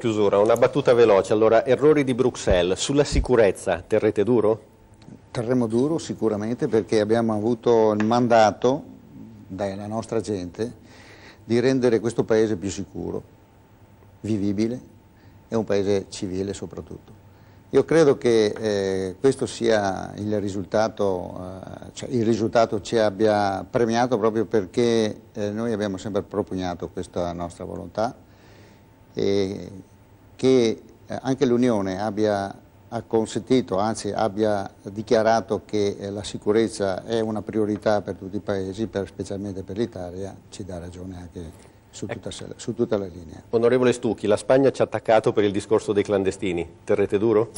Chiusura, una battuta veloce. Allora, errori di Bruxelles. Sulla sicurezza, terrete duro? Terremo duro sicuramente perché abbiamo avuto il mandato dalla nostra gente di rendere questo paese più sicuro, vivibile e un paese civile soprattutto. Io credo che eh, questo sia il risultato, eh, cioè il risultato ci abbia premiato proprio perché eh, noi abbiamo sempre propugnato questa nostra volontà eh, che anche l'Unione abbia ha consentito, anzi abbia dichiarato che eh, la sicurezza è una priorità per tutti i paesi, per, specialmente per l'Italia, ci dà ragione anche su ecco. tutta, su tutta la linea. Onorevole Stucchi, la Spagna ci ha attaccato per il discorso dei clandestini, terrete duro?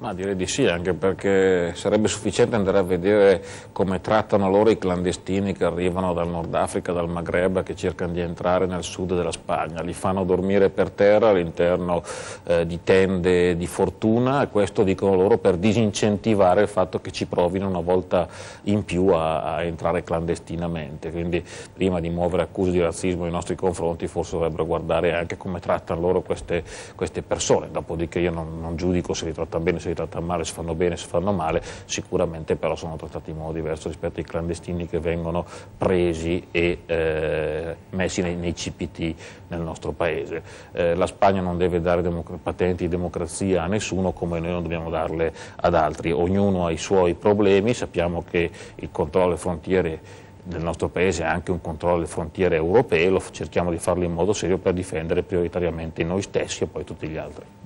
Ma direi di sì, anche perché sarebbe sufficiente andare a vedere come trattano loro i clandestini che arrivano dal Nord Africa, dal Maghreb, che cercano di entrare nel sud della Spagna. Li fanno dormire per terra all'interno eh, di tende di fortuna e questo dicono loro per disincentivare il fatto che ci provino una volta in più a, a entrare clandestinamente. Quindi prima di muovere accuse di razzismo nei nostri confronti forse dovrebbero guardare anche come trattano loro queste, queste persone. Dopodiché io non, non giudico se li trattano bene, se si tratta male, si fanno bene, si fanno male, sicuramente però sono trattati in modo diverso rispetto ai clandestini che vengono presi e eh, messi nei, nei, CPT nel nostro paese. Eh, la Spagna non deve dare patenti di democrazia a nessuno come noi non dobbiamo darle ad altri, ognuno ha i suoi problemi, sappiamo che il controllo delle frontiere del nostro paese è anche un controllo delle frontiere europee, lo cerchiamo di farlo in modo serio per difendere prioritariamente noi stessi e poi tutti gli altri.